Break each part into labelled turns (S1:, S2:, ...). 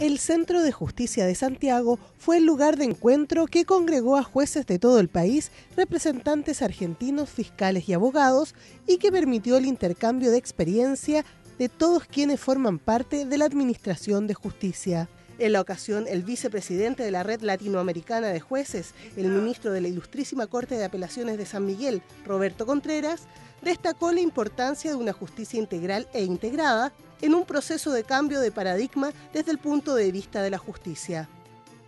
S1: el Centro de Justicia de Santiago fue el lugar de encuentro que congregó a jueces de todo el país, representantes argentinos, fiscales y abogados, y que permitió el intercambio de experiencia de todos quienes forman parte de la Administración de Justicia. En la ocasión, el vicepresidente de la Red Latinoamericana de Jueces, el ministro de la Ilustrísima Corte de Apelaciones de San Miguel, Roberto Contreras, destacó la importancia de una justicia integral e integrada en un proceso de cambio de paradigma desde el punto de vista de la justicia.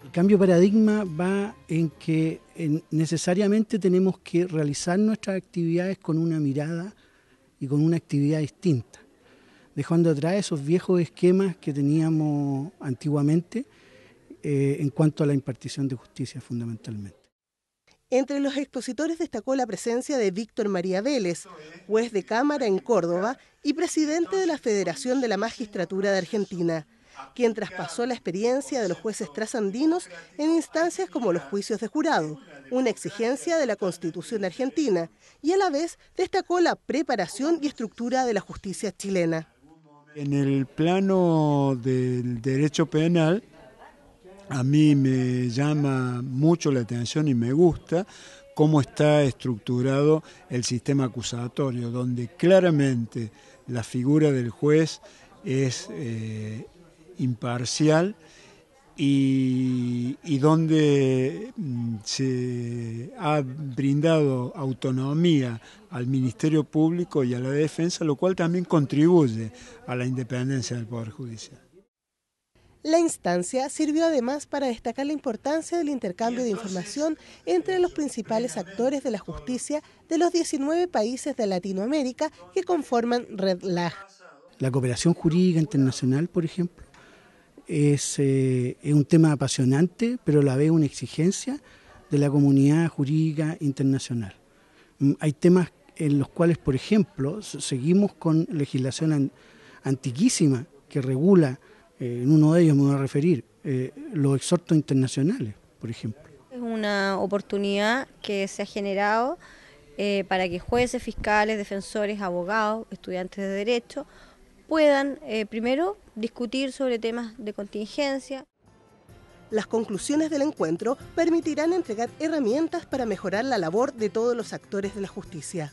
S2: El cambio de paradigma va en que necesariamente tenemos que realizar nuestras actividades con una mirada y con una actividad distinta, dejando atrás esos viejos esquemas que teníamos antiguamente eh, en cuanto a la impartición de justicia fundamentalmente.
S1: Entre los expositores destacó la presencia de Víctor María Vélez, juez de Cámara en Córdoba y presidente de la Federación de la Magistratura de Argentina, quien traspasó la experiencia de los jueces trasandinos en instancias como los juicios de jurado, una exigencia de la Constitución argentina, y a la vez destacó la preparación y estructura de la justicia chilena.
S3: En el plano del derecho penal, a mí me llama mucho la atención y me gusta cómo está estructurado el sistema acusatorio, donde claramente la figura del juez es eh, imparcial y, donde mm, se ha brindado autonomía al Ministerio Público y a la defensa, lo cual también contribuye a la independencia del Poder Judicial.
S1: La instancia sirvió además para destacar la importancia del intercambio de información entre los principales actores de la justicia de los 19 países de Latinoamérica que conforman Red LAG.
S2: La cooperación jurídica internacional, por ejemplo, es, eh, un tema apasionante, pero la ve una exigencia de la comunidad jurídica internacional. Mm, hay temas en los cuales, por ejemplo, seguimos con legislación antiquísima que regula eh, en uno de ellos me voy a referir, eh, los exhortos internacionales, por ejemplo. Es una oportunidad que se ha generado eh, para que jueces, fiscales, defensores, abogados, estudiantes de derecho puedan primero discutir sobre temas de contingencia.
S1: Las conclusiones del encuentro permitirán entregar herramientas para mejorar la labor de todos los actores de la justicia.